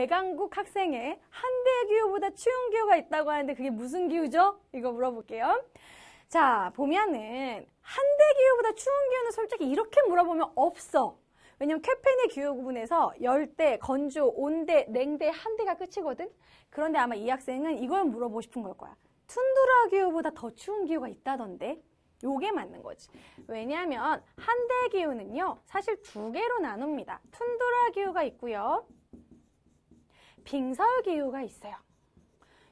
대강국 학생에 한대기호보다 추운 기호가 있다고 하는데 그게 무슨 기호죠? 이거 물어볼게요. 자, 보면은 한대기호보다 추운 기호는 솔직히 이렇게 물어보면 없어. 왜냐면 캐펜의 기호 구분에서 열대, 건조, 온대, 냉대, 한대가 끝이거든. 그런데 아마 이 학생은 이걸 물어보고 싶은 걸 거야. 툰드라 기후보다 더 추운 기후가 있다던데 요게 맞는 거지 왜냐하면 한대 기후는요 사실 두 개로 나눕니다 툰드라 기후가 있고요 빙설기후가 있어요.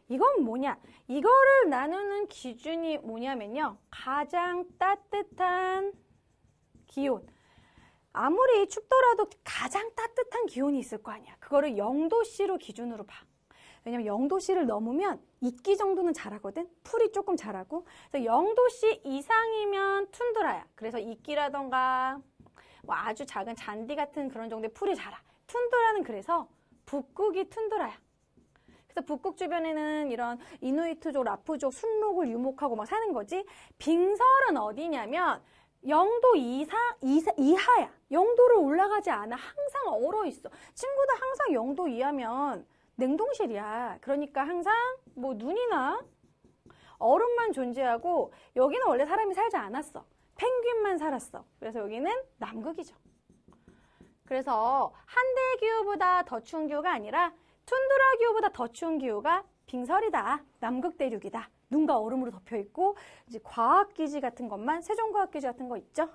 이건 뭐냐? 이거를 나누는 기준이 뭐냐면요. 가장 따뜻한 기온. 아무리 춥더라도 가장 따뜻한 기온이 있을 거 아니야. 그거를 0도씨로 기준으로 봐. 왜냐면 0도씨를 넘으면 이끼 정도는 자라거든 풀이 조금 자라고 그래서 0도씨 이상이면 툰드라야. 그래서 이끼라던가뭐 아주 작은 잔디 같은 그런 정도의 풀이 자라. 툰드라는 그래서 북극이 툰드라야. 그래서 북극 주변에는 이런 이누이트족, 라프족, 순록을 유목하고 막 사는 거지. 빙설은 어디냐면 영도 이상, 이하야 영도를 올라가지 않아. 항상 얼어 있어. 친구도 항상 영도 이하면 냉동실이야. 그러니까 항상 뭐 눈이나 얼음만 존재하고 여기는 원래 사람이 살지 않았어. 펭귄만 살았어. 그래서 여기는 남극이죠. 그래서 한대 기후보다 더 추운 기후가 아니라 툰드라 기후보다 더 추운 기후가 빙설이다. 남극 대륙이다. 눈과 얼음으로 덮여 있고 이제 과학 기지 같은 것만 세종과학 기지 같은 거 있죠.